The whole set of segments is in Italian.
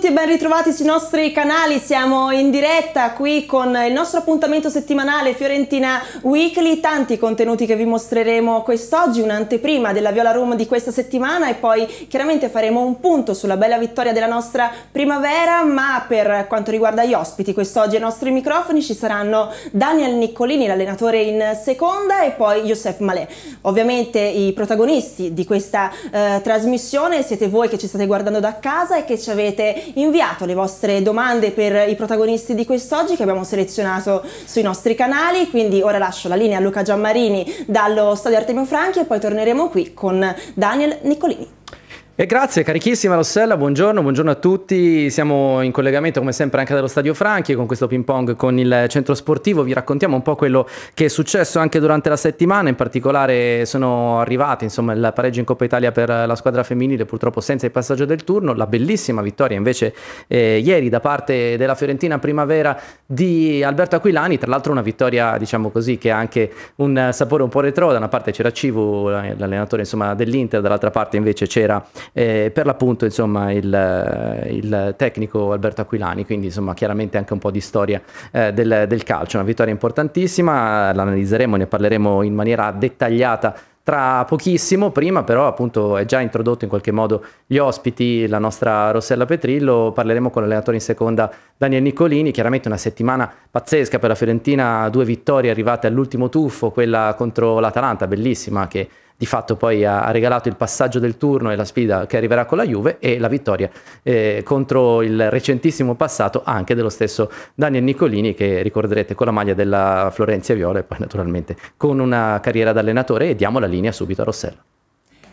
tutti e ben ritrovati sui nostri canali, siamo in diretta qui con il nostro appuntamento settimanale Fiorentina Weekly, tanti contenuti che vi mostreremo quest'oggi, un'anteprima della Viola Room di questa settimana e poi chiaramente faremo un punto sulla bella vittoria della nostra primavera, ma per quanto riguarda gli ospiti quest'oggi ai nostri microfoni ci saranno Daniel Niccolini, l'allenatore in seconda e poi Youssef Malé. Ovviamente i protagonisti di questa eh, trasmissione siete voi che ci state guardando da casa e che ci avete inviato le vostre domande per i protagonisti di quest'oggi che abbiamo selezionato sui nostri canali, quindi ora lascio la linea a Luca Giammarini dallo stadio Artemio Franchi e poi torneremo qui con Daniel Nicolini. E grazie, carichissima Rossella, buongiorno, buongiorno a tutti. Siamo in collegamento come sempre anche dallo Stadio Franchi con questo ping pong con il centro sportivo. Vi raccontiamo un po' quello che è successo anche durante la settimana. In particolare sono arrivati insomma, il pareggio in Coppa Italia per la squadra femminile, purtroppo senza il passaggio del turno. La bellissima vittoria invece eh, ieri da parte della Fiorentina Primavera di Alberto Aquilani. Tra l'altro una vittoria, diciamo così, che ha anche un sapore un po' retro. Da una parte c'era Civu, l'allenatore dell'Inter, dall'altra parte invece c'era eh, per l'appunto insomma il, il, tecnico Alberto Aquilani, quindi insomma chiaramente anche un po' di storia eh, del, del calcio, una vittoria importantissima, l'analizzeremo, ne parleremo in maniera dettagliata tra pochissimo, prima però appunto è già introdotto in qualche modo gli ospiti, la nostra Rossella Petrillo, parleremo con l'allenatore in seconda Daniel Nicolini, chiaramente una settimana pazzesca per la Fiorentina, due vittorie arrivate all'ultimo tuffo, quella contro l'Atalanta, bellissima che di fatto poi ha, ha, regalato il passaggio del turno e la sfida che arriverà con la Juve e la vittoria eh, contro il recentissimo passato anche dello stesso Daniel Nicolini che ricorderete con la maglia della Florenzia Viola e poi naturalmente con una carriera da allenatore e diamo la linea subito a Rossella.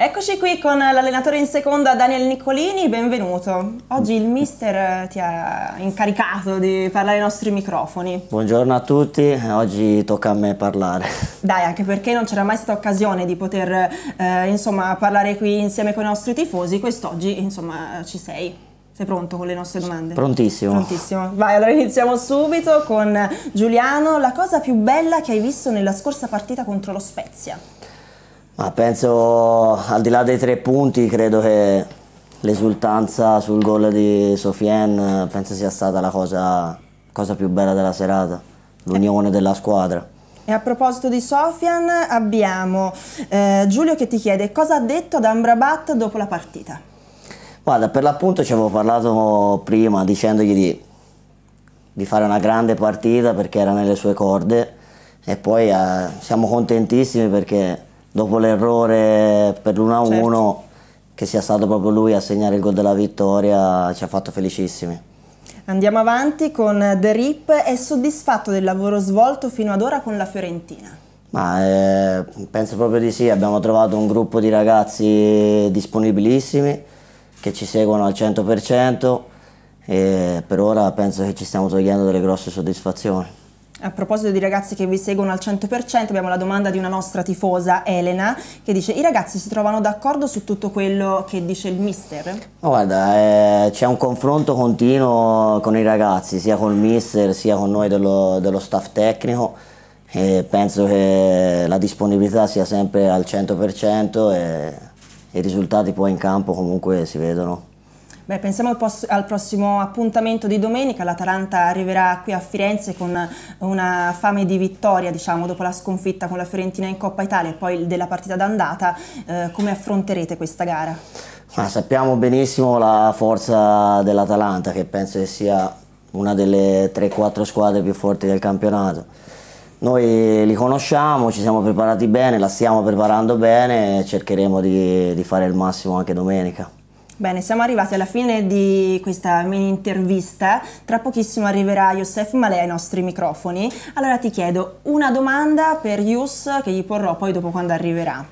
Eccoci qui con l'allenatore in seconda Daniel Niccolini, benvenuto. Oggi il mister eh, ti ha incaricato di parlare ai nostri microfoni. Buongiorno a tutti, oggi tocca a me parlare. Dai, anche perché non c'era mai stata occasione di poter eh, insomma, parlare qui insieme con i nostri tifosi, quest'oggi insomma ci sei. Sei pronto con le nostre domande? Prontissimo. Prontissimo. Vai, allora iniziamo subito con Giuliano. La cosa più bella che hai visto nella scorsa partita contro lo Spezia? Ma penso, al di là dei tre punti, credo che l'esultanza sul gol di Sofien penso sia stata la cosa, cosa più bella della serata, l'unione della squadra. E a proposito di Sofian abbiamo eh, Giulio che ti chiede cosa ha detto ad Amrabat dopo la partita. Guarda, per l'appunto ci avevo parlato prima dicendogli di, di fare una grande partita perché era nelle sue corde e poi eh, siamo contentissimi perché dopo l'errore per l'1-1 certo. che sia stato proprio lui a segnare il gol della vittoria ci ha fatto felicissimi. Andiamo avanti con The Rip, è soddisfatto del lavoro svolto fino ad ora con la Fiorentina? Ma, eh, penso proprio di sì, abbiamo trovato un gruppo di ragazzi disponibilissimi che ci seguono al 100% e per ora penso che ci stiamo togliendo delle grosse soddisfazioni. A proposito di ragazzi che vi seguono al 100%, abbiamo la domanda di una nostra tifosa, Elena, che dice i ragazzi si trovano d'accordo su tutto quello che dice il mister? Oh, guarda, eh, c'è un confronto continuo con i ragazzi, sia col mister sia con noi dello, dello staff tecnico. E penso che la disponibilità sia sempre al 100% e i risultati poi in campo comunque si vedono. Beh, pensiamo al, al, prossimo appuntamento di domenica, l'Atalanta arriverà qui a Firenze con una fame di vittoria, diciamo, dopo la sconfitta con la Fiorentina in Coppa Italia e poi della partita d'andata, eh, come affronterete questa gara? Ma sappiamo benissimo la forza dell'Atalanta, che penso che sia una delle 3-4 squadre più forti del campionato. Noi li conosciamo, ci siamo preparati bene, la stiamo preparando bene e cercheremo di, di fare il massimo anche domenica. Bene, siamo arrivati alla fine di questa mini intervista. Tra pochissimo arriverà Youssef Malè ai nostri microfoni. Allora ti chiedo una domanda per Yus che gli porrò poi dopo quando arriverà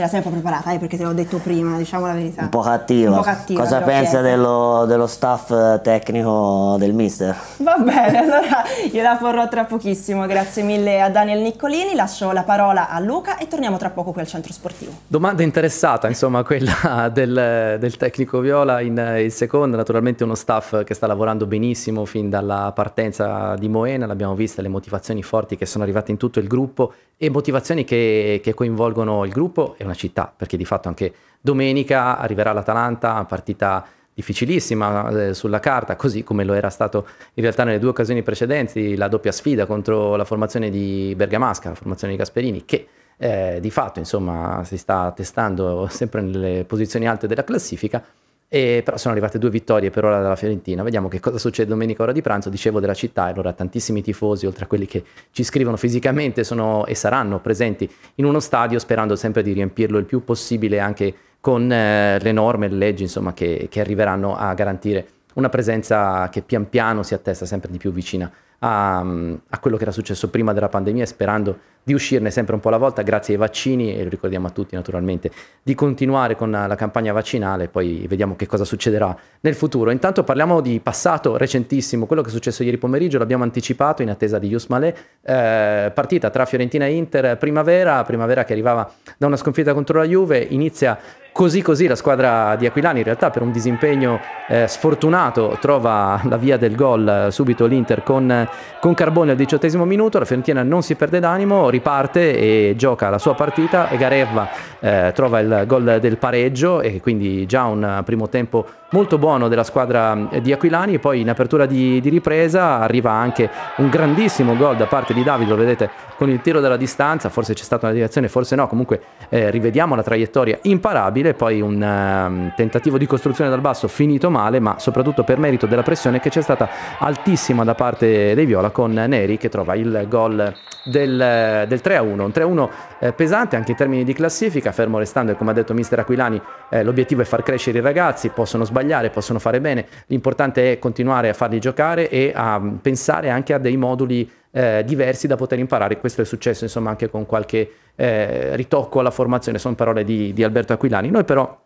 te la sei un po' preparata, eh, perché te l'ho detto prima, diciamo la verità. Un po' cattiva. Un po cattiva Cosa pensa dello, dello, staff eh, tecnico del mister? Va bene, allora io la porrò tra pochissimo. Grazie mille a Daniel Niccolini, lascio la parola a Luca e torniamo tra poco qui al centro sportivo. Domanda interessata, insomma, quella del, del tecnico Viola in, eh, in seconda, naturalmente uno staff che sta lavorando benissimo fin dalla partenza di Moena, l'abbiamo vista, le motivazioni forti che sono arrivate in tutto il gruppo e motivazioni che, che coinvolgono il gruppo e una città, perché di fatto anche domenica arriverà l'Atalanta, partita difficilissima eh, sulla carta, così come lo era stato in realtà nelle due occasioni precedenti, la doppia sfida contro la formazione di Bergamasca, la formazione di Gasperini, che eh, di fatto insomma, si sta testando sempre nelle posizioni alte della classifica. E, però sono arrivate due vittorie per ora dalla Fiorentina. Vediamo che cosa succede domenica ora di pranzo. Dicevo della città, e allora tantissimi tifosi, oltre a quelli che ci scrivono fisicamente, sono e saranno presenti in uno stadio sperando sempre di riempirlo il più possibile anche con eh, le norme, le leggi insomma, che, che arriveranno a garantire una presenza che pian piano si attesta sempre di più vicina a, mm, a, quello che era successo prima della pandemia, sperando di uscirne sempre un po' alla volta grazie ai vaccini e lo ricordiamo a tutti naturalmente, di continuare con la campagna vaccinale, poi vediamo che cosa succederà nel futuro. Intanto parliamo di passato recentissimo, quello che è successo ieri pomeriggio, l'abbiamo anticipato in attesa di Yus Malé, eh, partita tra Fiorentina e Inter, primavera, primavera che arrivava da una sconfitta contro la Juve, inizia Così così la squadra di Aquilani in realtà per un disimpegno eh, sfortunato trova la via del gol eh, subito l'Inter con, eh, con Carbone al diciottesimo minuto, la Fiorentina non si perde d'animo, riparte e gioca la sua partita e Gareva eh, trova il gol del pareggio e quindi già un primo tempo molto buono della squadra eh, di Aquilani e poi in apertura di, di ripresa arriva anche un grandissimo gol da parte di Davide, lo vedete con il tiro dalla distanza, forse c'è stata una deviazione, forse no, comunque eh, rivediamo la traiettoria imparabile, poi un um, tentativo di costruzione dal basso finito male, ma soprattutto per merito della pressione che c'è stata altissima da parte dei Viola con Neri che trova il gol del del, 3 a 1, un 3 a 1 eh, pesante anche in termini di classifica, fermo restando e come ha detto mister Aquilani eh, l'obiettivo è far crescere i ragazzi, possono sbagliare, possono fare bene, l'importante è continuare a farli giocare e a mm, pensare anche a dei moduli eh, diversi da poter imparare, questo è successo insomma anche con qualche eh, ritocco alla formazione, sono parole di, di Alberto Aquilani, noi però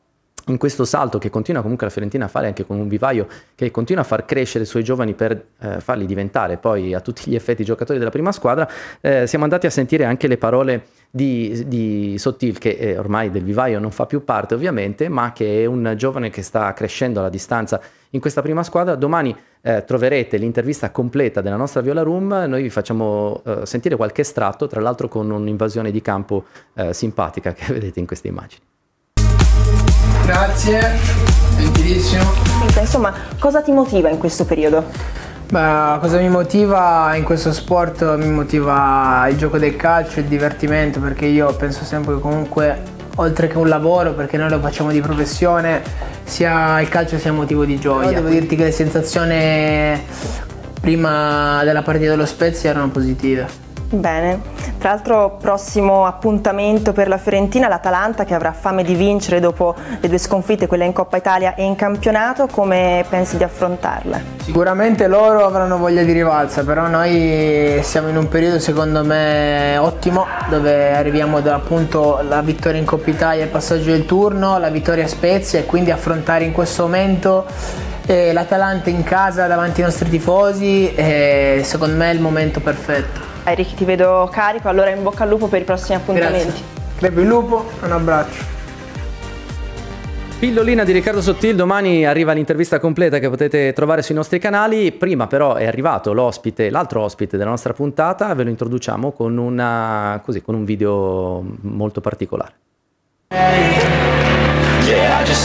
in questo salto che continua comunque la Fiorentina a fare anche con un vivaio che continua a far crescere i suoi giovani per eh, farli diventare poi a tutti gli effetti giocatori della prima squadra, eh, siamo andati a sentire anche le parole di, di Sottil che eh, ormai del vivaio non fa più parte ovviamente, ma che è un giovane che sta crescendo alla distanza in questa prima squadra. Domani eh, troverete l'intervista completa della nostra Viola Room, noi vi facciamo eh, sentire qualche estratto, tra l'altro con un'invasione di campo eh, simpatica che vedete in queste immagini. Grazie, gentilissimo. Insomma, cosa ti motiva in questo periodo? Beh, cosa mi motiva in questo sport? Mi motiva il gioco del calcio, il divertimento, perché io penso sempre che comunque, oltre che un lavoro, perché noi lo facciamo di professione, sia il calcio sia motivo di gioia. Però devo dirti che le sensazioni prima della partita dello Spezia erano positive. Bene, tra l'altro prossimo appuntamento per la Fiorentina, l'Atalanta che avrà fame di vincere dopo le due sconfitte, quella in Coppa Italia e in campionato, come pensi di affrontarla? Sicuramente loro avranno voglia di rivalsa, però noi siamo in un periodo secondo me ottimo dove arriviamo da appunto la vittoria in Coppa Italia, il passaggio del turno, la vittoria a Spezia e quindi affrontare in questo momento eh, l'Atalanta in casa davanti ai nostri tifosi, eh, secondo me è il momento perfetto. Eric ti vedo carico, allora in bocca al lupo per i prossimi appuntamenti. Grazie. il lupo, un abbraccio. Pillolina di Riccardo Sottil, domani arriva l'intervista completa che potete trovare sui nostri canali, prima però è arrivato l'ospite, l'altro ospite della nostra puntata, ve lo introduciamo con, una, eh, così, con un video molto particolare. Hey, yeah,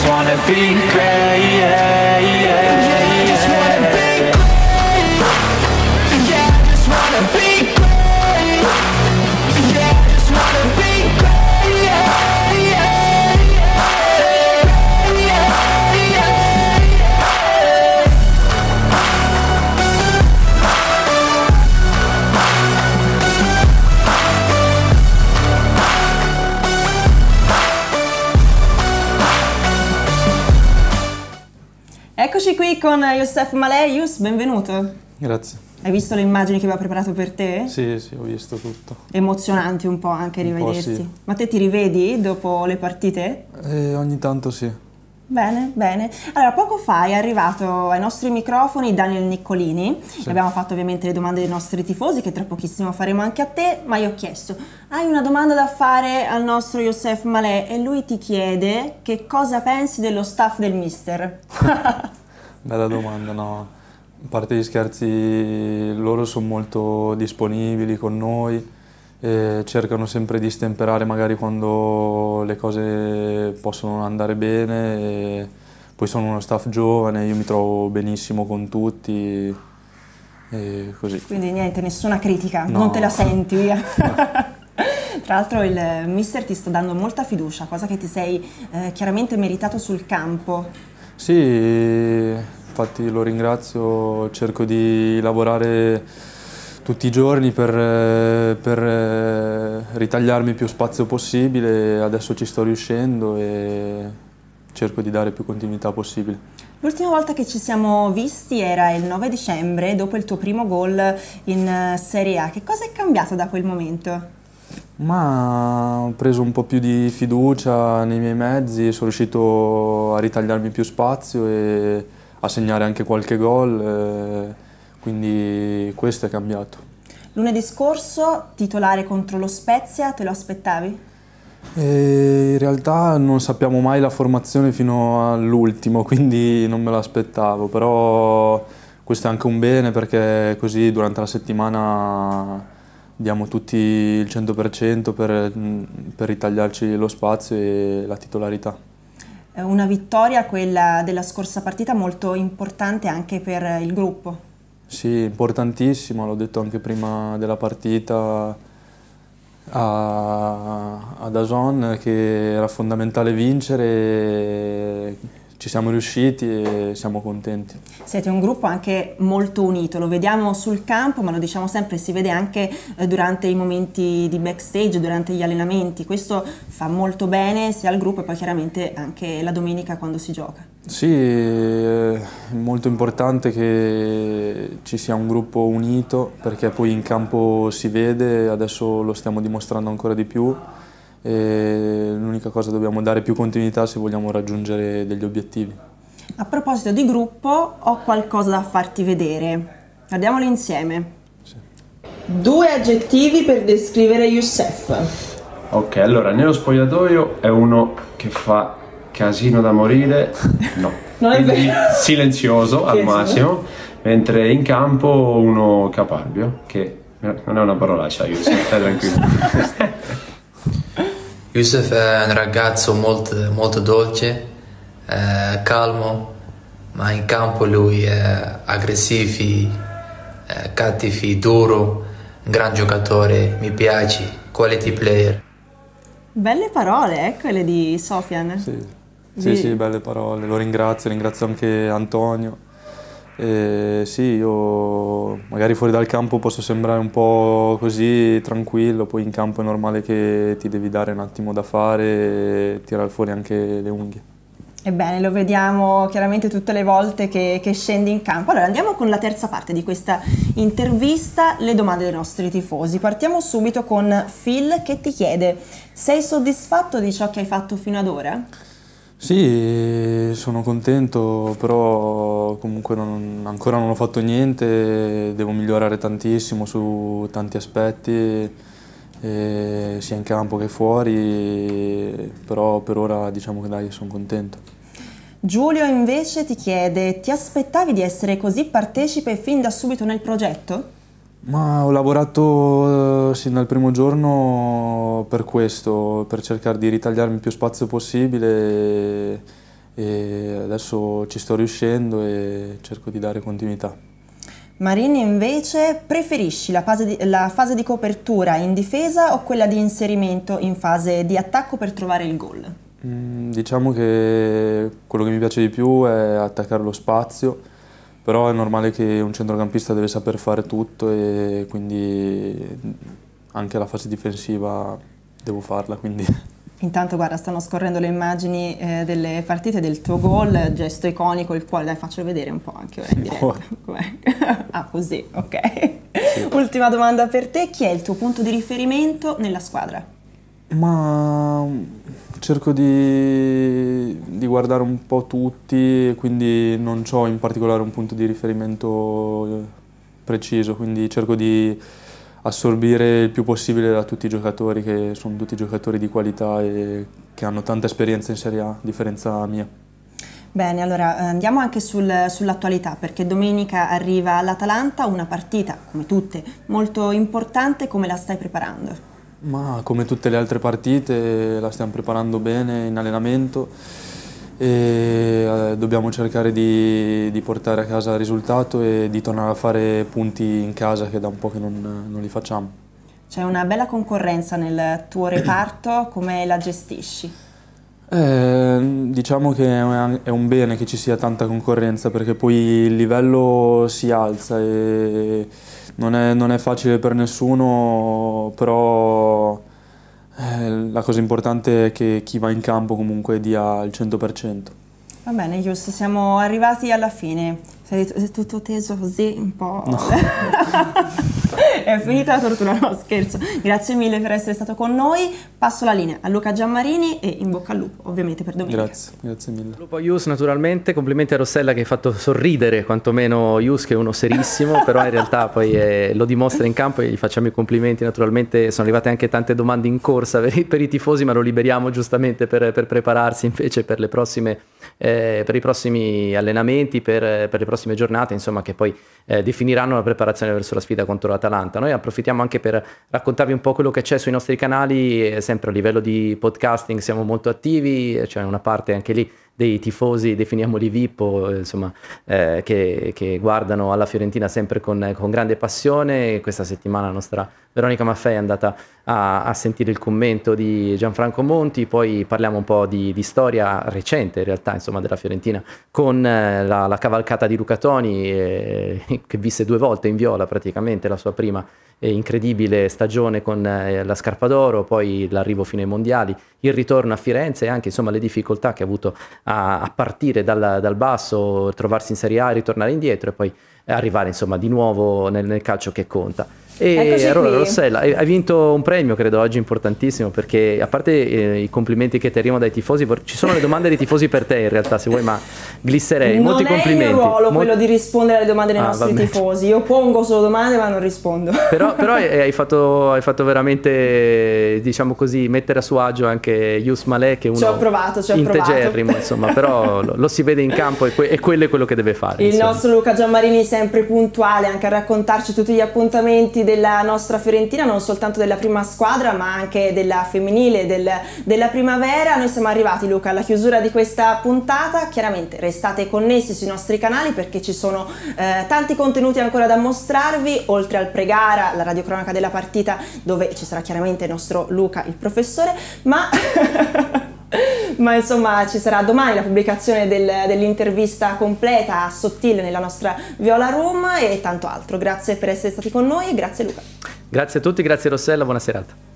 con Youssef Maleius, benvenuto. Grazie. Hai visto le immagini che aveva preparato per te? Sì, sì, ho visto tutto. Emozionanti un po' anche rivedersi. Sì. Ma te ti rivedi dopo le partite? Eh, ogni tanto sì. Bene, bene. Allora, poco fa è arrivato ai nostri microfoni Daniel Niccolini. Sì. Abbiamo fatto ovviamente le domande dei nostri tifosi, che tra pochissimo faremo anche a te, ma io ho chiesto, hai una domanda da fare al nostro Youssef Malè e lui ti chiede che cosa pensi dello staff del mister. Bella domanda, no. A parte gli scherzi, loro sono molto disponibili con noi, cercano sempre di stemperare magari quando le cose possono andare bene. poi sono uno staff giovane, io mi trovo benissimo con tutti. E così. Quindi niente, nessuna critica, no. non te la senti. no. Tra l'altro il mister ti sta dando molta fiducia, cosa che ti sei eh, chiaramente meritato sul campo. Sì, infatti lo ringrazio, cerco di lavorare tutti i giorni per, per eh, ritagliarmi più spazio possibile, adesso ci sto riuscendo e cerco di dare più continuità possibile. L'ultima volta che ci siamo visti era il 9 dicembre, dopo il tuo primo gol in eh, Serie A. Che cosa è cambiato da quel momento? Ma ho preso un po' più di fiducia nei miei mezzi, sono riuscito a ritagliarmi più spazio e a segnare anche qualche gol, quindi questo è cambiato. Lunedì scorso titolare contro lo Spezia, te lo aspettavi? E in realtà non sappiamo mai la formazione fino all'ultimo, quindi non me l'aspettavo, però questo è anche un bene perché così durante la settimana diamo tutti il 100% per, mm, per ritagliarci lo spazio e la titolarità eh, una vittoria, quella della scorsa partita, molto importante anche per il gruppo. Sì, importantissima, l'ho detto anche prima della partita a, a Dazon che era fondamentale vincere ci siamo riusciti e siamo contenti. Siete un gruppo anche molto unito, lo vediamo sul campo, ma lo diciamo sempre, si vede anche eh, durante i momenti di backstage, durante gli allenamenti. Questo fa molto bene sia al gruppo e poi chiaramente anche la domenica quando si gioca. Sì, è molto importante che ci sia un gruppo unito perché poi in campo si vede, adesso lo stiamo dimostrando ancora di più l'unica cosa dobbiamo dare più continuità se vogliamo raggiungere degli obiettivi. A proposito di gruppo, ho qualcosa da farti vedere. Guardiamolo insieme. Sì. Due aggettivi per descrivere Youssef. Ok, allora, nello spogliatoio è uno che fa casino da morire, no. non è vero. Silenzioso al massimo, mentre in campo uno caparbio, che non è una parolaccia, Youssef, stai tranquillo. Yusuf è un ragazzo molto, molto dolce, eh, calmo, ma in campo lui è aggressivo, eh, cattivo, duro, un gran giocatore, mi piace, quality player. Belle parole, eh, quelle di Sofian. Sì, sì, sì belle parole, lo ringrazio, ringrazio anche Antonio eh, sì, io magari fuori dal campo posso sembrare un po' così tranquillo, poi in campo è normale che ti devi dare un attimo da fare e tirare fuori anche le unghie. Ebbene, lo vediamo chiaramente tutte le volte che, che scendi in campo. Allora andiamo con la terza parte di questa intervista, le domande dei nostri tifosi. Partiamo subito con Phil che ti chiede, sei soddisfatto di ciò che hai fatto fino ad ora? Sì, sono contento, però comunque non, ancora non ho fatto niente, devo migliorare tantissimo su tanti aspetti, eh, sia in campo che fuori, però per ora diciamo che dai, sono contento. Giulio invece ti chiede, ti aspettavi di essere così partecipe fin da subito nel progetto? Ma ho lavorato eh, sin dal primo giorno per questo, per cercare di ritagliarmi più spazio possibile e adesso ci sto riuscendo e cerco di dare continuità. Marini invece preferisci la fase, di, la fase di copertura in difesa o quella di inserimento in fase di attacco per trovare il gol? Mm, diciamo che quello che mi piace di più è attaccare lo spazio però è normale che un centrocampista deve saper fare tutto e quindi anche la fase difensiva devo farla. Quindi. Intanto guarda, stanno scorrendo le immagini eh, delle partite del tuo gol, gesto iconico, il quale dai faccio vedere un po' anche ora in diretta. ah, così, ok. Sì. Ultima domanda per te, chi è il tuo punto di riferimento nella squadra? Ma Cerco di, di guardare un po' tutti, quindi non ho in particolare un punto di riferimento eh, preciso, quindi cerco di assorbire il più possibile da tutti i giocatori, che sono tutti giocatori di qualità e che hanno tanta esperienza in Serie A, a differenza mia. Bene, allora eh, andiamo anche sul, sull'attualità perché domenica arriva l'Atalanta, una partita, come tutte, molto importante, come la stai preparando? Ma come tutte le altre partite la stiamo preparando bene in allenamento e eh, dobbiamo cercare di, di, portare a casa il risultato e di tornare a fare punti in casa che da un po' che non, non li facciamo. C'è una bella concorrenza nel tuo reparto, come la gestisci? Eh, diciamo che è un bene che ci sia tanta concorrenza perché poi il livello si alza e non è, non è facile per nessuno, però eh, la cosa importante è che chi va in campo comunque dia il 100%. Va bene, giusto, siamo arrivati alla fine. Sei tutto teso così un po'. No. è finita la tortura, no scherzo. Grazie mille per essere stato con noi. Passo la linea a Luca Giammarini e in bocca al lupo, ovviamente per domenica. Grazie, grazie mille. Lupo Ius naturalmente, complimenti a Rossella che hai fatto sorridere quantomeno Ius che è uno serissimo, però in realtà poi è, eh, lo dimostra in campo e gli facciamo i complimenti. Naturalmente sono arrivate anche tante domande in corsa per i, per i tifosi, ma lo liberiamo giustamente per, per prepararsi invece per, prossime, eh, per i prossimi allenamenti, per, le prossime giornate, insomma, che poi eh, definiranno la preparazione verso la sfida contro la Tarantino Atalanta. Noi approfittiamo anche per raccontarvi un po' quello che c'è sui nostri canali, eh, sempre a livello di podcasting siamo molto attivi, c'è cioè una parte anche lì dei tifosi, definiamoli Vippo, insomma, eh, che, che, guardano alla Fiorentina sempre con, con, grande passione. Questa settimana la nostra Veronica Maffei è andata a, a, sentire il commento di Gianfranco Monti, poi parliamo un po' di, di storia recente in realtà insomma, della Fiorentina con eh, la, la cavalcata di Luca Toni eh, che visse due volte in viola praticamente la sua prima eh, incredibile stagione con eh, la Scarpa d'Oro, poi l'arrivo fino ai mondiali, il ritorno a Firenze e anche insomma, le difficoltà che ha avuto a, a partire dal, dal, basso, trovarsi in Serie A, ritornare indietro e poi arrivare insomma di nuovo nel, nel calcio che conta. E allora Rossella, hai vinto un premio credo oggi importantissimo perché a parte eh, i complimenti che ti arrivano dai tifosi, ci sono le domande dei tifosi per te in realtà se vuoi ma glisserei, non molti complimenti. è il mio ruolo Mol quello di rispondere alle domande dei ah, nostri vabbè. tifosi, io pongo solo domande ma non rispondo. Però, però hai, fatto, hai, fatto, veramente, diciamo così, mettere a suo agio anche Yus Malè che è uno ci ho provato, ci ho integerrimo insomma, però lo, lo, si vede in campo e, que e, quello è quello che deve fare. Il insomma. nostro Luca Giammarini sempre puntuale anche a raccontarci tutti gli appuntamenti della nostra Fiorentina, non soltanto della prima squadra ma anche della femminile, del, della primavera. Noi siamo arrivati Luca alla chiusura di questa puntata, chiaramente restate connessi sui nostri canali perché ci sono eh, tanti contenuti ancora da mostrarvi, oltre al pregara, la radiocronaca della partita dove ci sarà chiaramente il nostro Luca, il professore, ma... ma insomma ci sarà domani la pubblicazione del, dell'intervista completa a Sottile nella nostra Viola Room e tanto altro. Grazie per essere stati con noi e grazie Luca. Grazie a tutti, grazie Rossella, buona serata.